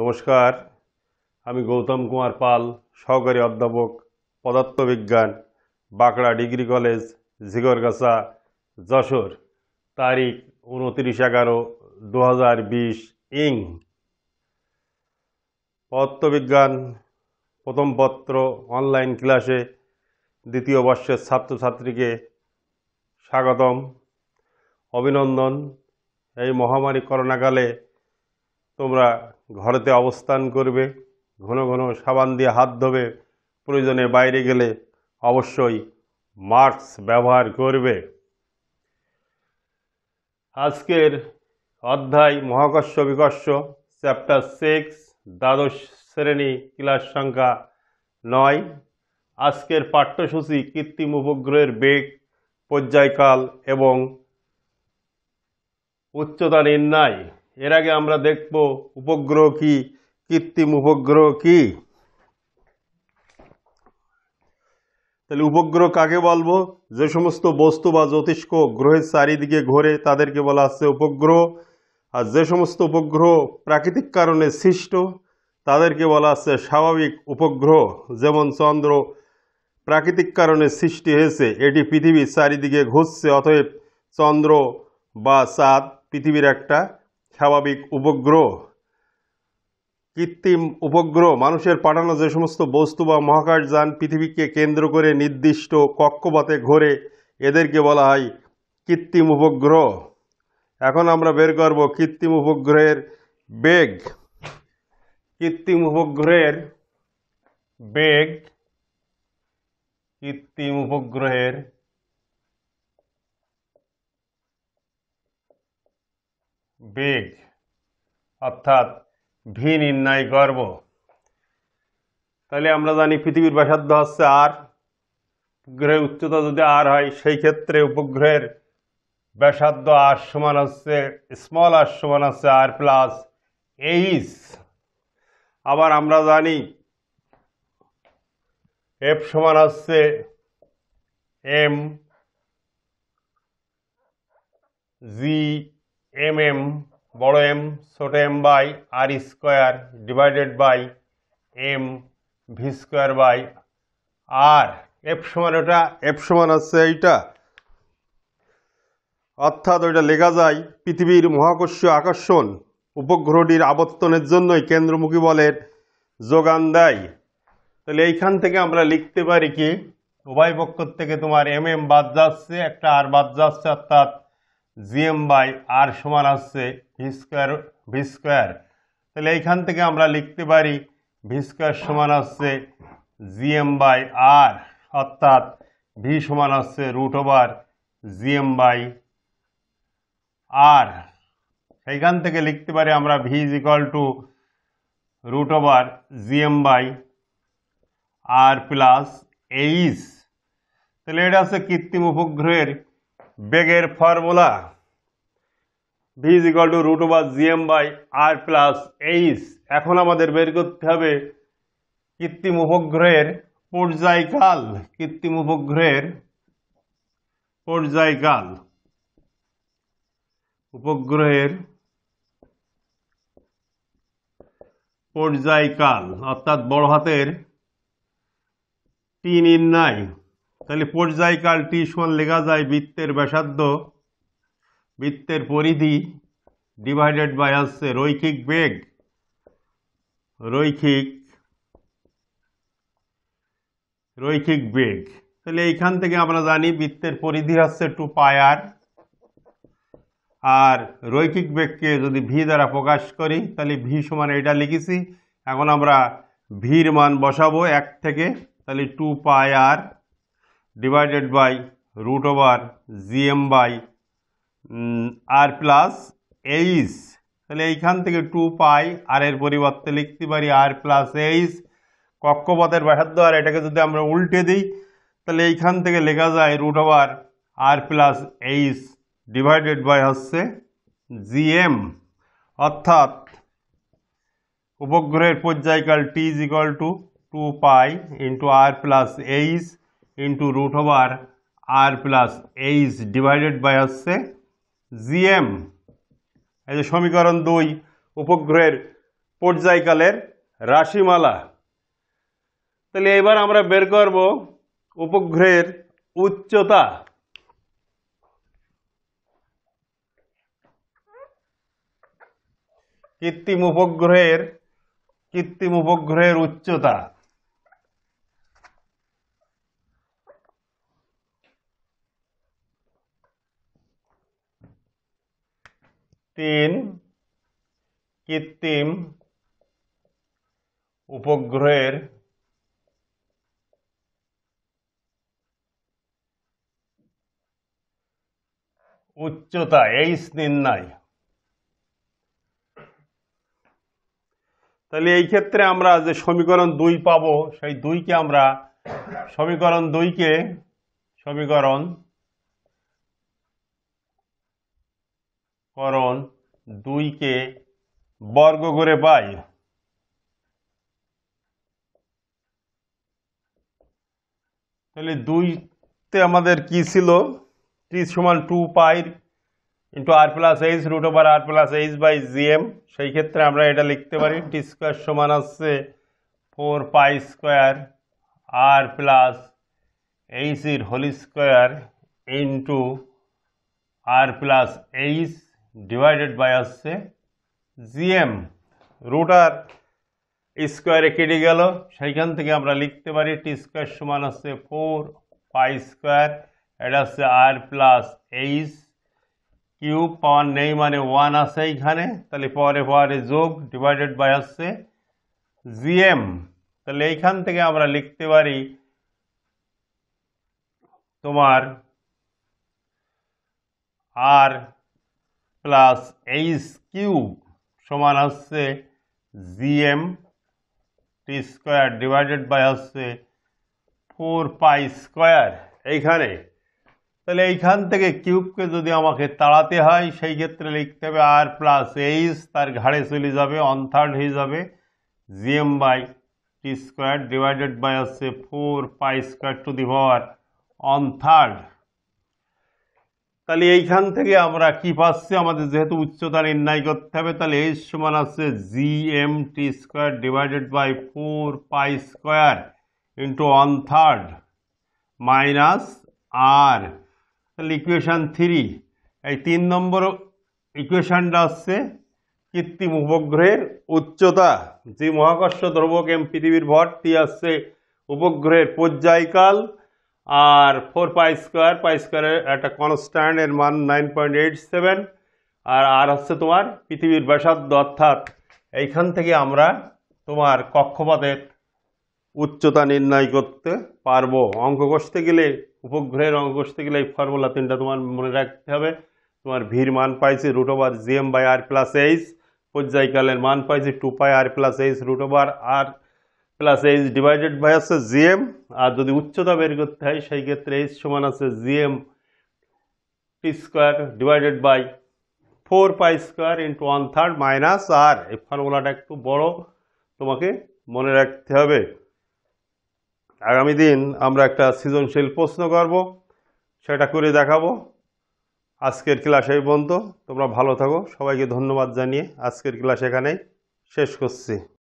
নমস্কার আমি গৌতম কুমার পাল সহকারী অধ্যাপক পদার্থবিজ্ঞান বাঁকড়া ডিগ্রি কলেজ ঝিগরগাছা যশোর তারিখ উনত্রিশ এগারো দু হাজার বিশ ইং পদার্থবিজ্ঞান প্রথম পত্র অনলাইন ক্লাসে দ্বিতীয় বর্ষের ছাত্রছাত্রীকে স্বাগতম অভিনন্দন এই মহামারী করোনাকালে তোমরা ঘরেতে অবস্থান করবে ঘন ঘন সাবান দিয়ে হাত ধোবে প্রয়োজনে বাইরে গেলে অবশ্যই মাস্ক ব্যবহার করবে আজকের অধ্যায় মহাকর্ষ বিকর্ষ চ্যাপ্টার সিক্স দ্বাদশ শ্রেণী ক্লাস সংখ্যা নয় আজকের পাঠ্যসূচি কৃত্রিম উপগ্রহের বেগ পর্যায়কাল এবং উচ্চতা নির্ণয় এর আগে আমরা দেখব উপগ্রহ কি কৃত্রিম উপগ্রহ কি তাহলে উপগ্রহ কাকে বলবো যে সমস্ত বস্তু বা জ্যোতিষ্ক গ্রহের চারিদিকে ঘোরে তাদেরকে বলা আসছে উপগ্রহ আর যে সমস্ত উপগ্রহ প্রাকৃতিক কারণে সৃষ্ট তাদেরকে বলা আসছে স্বাভাবিক উপগ্রহ যেমন চন্দ্র প্রাকৃতিক কারণে সৃষ্টি হয়েছে এটি পৃথিবীর চারিদিকে ঘুরছে অতএব চন্দ্র বা চাঁদ পৃথিবীর একটা স্বাভাবিক উপগ্রহ কৃত্রিম উপগ্রহ মানুষের পাঠানো যে সমস্ত বস্তু বা মহাকাশযান পৃথিবীকে কেন্দ্র করে নির্দিষ্ট কক্ষপথে ঘোরে এদেরকে বলা হয় কৃত্রিম উপগ্রহ এখন আমরা বের করব কৃত্রিম উপগ্রহের বেগ কৃত্রিম উপগ্রহের বেগ কৃত্রিম উপগ্রহের বেগ অর্থাৎ ভি নির্ণয় করব তাহলে আমরা জানি পৃথিবীর ব্যাসার্ধ হচ্ছে আর গ্রহের উচ্চতা যদি আর হয় সেই ক্ষেত্রে উপগ্রহের ব্যাসার্ধ আর সমান হচ্ছে স্মল আর সমান হচ্ছে আর প্লাস এইচ আবার আমরা জানি এফ সমান হচ্ছে এম জি এম এম বড় এম ছোট M by R square divided by M V square by R F সমান ওটা এফ সমান হচ্ছে এইটা অর্থাৎ ওইটা লেখা যায় পৃথিবীর মহাকর্ষীয় আকর্ষণ উপগ্রহটির আবর্তনের জন্যই কেন্দ্রমুখী বলের যোগান দেয় তাহলে এইখান থেকে আমরা লিখতে পারি কি উভয় পক্ষ থেকে তোমার এম এম বাদ যাচ্ছে একটা আর বাদ যাচ্ছে অর্থাৎ জিএম বাই আর সমান আসছে ভি স্কোয়ার ভি স্কোয়ার তাহলে এইখান থেকে আমরা লিখতে পারি ভি স্কোয়ার সমান আসছে জিএম বাই আর অর্থাৎ ভি সমান আসছে root over GM by R সেইখান থেকে লিখতে পারি আমরা V is equal to root over GM by R plus H তাহলে এটা হচ্ছে কৃত্রিম উপগ্রহের বেগের formula V is equal to root over GM by R plus H এখন আমাদের বের করতে হবে কৃত্রিম উপগ্রহের পর্যায়কাল কৃত্রিম উপগ্রহের পর্যায়কাল উপগ্রহের পর্যায়কাল অর্থাৎ বড় হাতের টি নির্ণয় তাহলে পর্যায়কাল টি সমান লেখা যায় বৃত্তের ব্যাসার্ধ বৃত্তের পরিধি ডিভাইডেড বাই আসছে রৈখিক বেগ রৈখিক রৈখিক বেগ তাহলে এইখান থেকে আমরা জানি বৃত্তের পরিধি হচ্ছে টু পায়ার আর রৈখিক বেগকে যদি ভি দ্বারা প্রকাশ করি তাহলে ভি সমান এটা লিখেছি এখন আমরা ভির মান বসাবো এক থেকে তাহলে two pi r divided by root over gm by R plus H তাহলে এইখান থেকে টু পাই আর এর পরিবর্তে লিখতে পারি আর প্লাস এইচ কক্ষপথের ব্যাসার্ধ আর এটাকে যদি আমরা উল্টে দিই তাহলে এইখান থেকে লেখা যায় root over r plus h divided by হচ্ছে জিএম অর্থাৎ উপগ্রহের পর্যায়কাল টি is equal to two pi into r plus h into root over r plus h divided by হচ্ছে জিএম এই যে সমীকরণ দুই উপগ্রহের পর্যায়কালের রাশিমালা তাহলে এবার আমরা বের করব উপগ্রহের উচ্চতা কৃত্রিম উপগ্রহের কৃত্রিম উপগ্রহের উচ্চতা তিন কৃত্রিম উপগ্রহের উচ্চতা এইচ নির্ণয় তাহলে এই ক্ষেত্রে আমরা যে সমীকরণ দুই পাবো সেই দুইকে আমরা সমীকরণ দুইকে সমীকরণ করণ দুইকে বর্গ করে পাই তাহলে দুইতে আমাদের কি ছিল ত্রিস সমান two pi into r plus h root over r plus h by G M সেই ক্ষেত্রে আমরা এটা লিখতে পারি টি স্কোয়ার সমান আসছে four pi square r plus h ইর whole square into r plus h divided by আছে জিএম √r স্কয়ার কি ডি গেল সেইখান থেকে আমরা লিখতে পারি t স্কয়ার সমান আছে 4 π স্কয়ার এটা আছে r + h কিউ अपॉन নেই মানে 1 আছে এইখানে তাহলে পরে পরে যোগ ডিভাইডেড বাই আছে জিএম তাহলে এইখান থেকে আমরা লিখতে পারি তোমার r প্লাস এইচ কিউব সমান হচ্ছে GM T square divided by হচ্ছে ফোর পাই স্কোয়ার এইখানে তাহলে এইখান থেকে কিউবকে যদি আমাকে তাড়াতে হয় সেই ক্ষেত্রে লিখতে হবে আর প্লাস এইচ তার ঘাড়ে চলে যাবে অন থার্ড হয়ে যাবে GM by T square divided by হচ্ছে four pi square to the power one third তাহলে এইখান থেকে আমরা কি পাচ্ছি আমাদের যেহেতু উচ্চতা নির্ণয় করতে হবে তাহলে এই সমান আছে G M T square divided by four pi square into one third minus r তাহলে ইকুয়েশান থ্রি এই তিন নম্বর ইকুয়েশানটা হচ্ছে কৃত্রিম উপগ্রহের উচ্চতা যে মহাকর্ষ দ্রবক এম পৃথিবীর ভরটি আসছে উপগ্রহের পর্যায়কাল আর ফোর পাই স্কোয়ার পাই স্কোয়ারের একটা কনস্ট্যান্ট এর মান নাইন পয়েন্ট এইট সেভেন আর আর হচ্ছে তোমার পৃথিবীর ব্যাসার্ধ অর্থাৎ এইখান থেকে আমরা তোমার কক্ষপথের উচ্চতা নির্ণয় করতে পারবো অঙ্ক কষতে গেলে উপগ্রহের অঙ্ক কষতে গেলে এই ফর্মুলা তিনটা তোমার মনে রাখতে হবে তোমার ভির মান পাইছে root over GM by R plus h পর্যায়কালের মান পাইছে two pi r plus h root over r plus h divided by আছে জিএম আর যদি উচ্চতা বের করতে হয় সেই ক্ষেত্রে এইচ সমান আছে GM T square divided by four pi square into one third minus r এই ফর্মুলাটা একটু বড় তোমাকে মনে রাখতে হবে আগামী দিন আমরা একটা সৃজনশীল প্রশ্ন করব সেটা করে দেখাবো আজকের ক্লাস এই পর্যন্ত তোমরা ভালো থাকো সবাইকে ধন্যবাদ জানিয়ে আজকের ক্লাস এখানেই শেষ করছি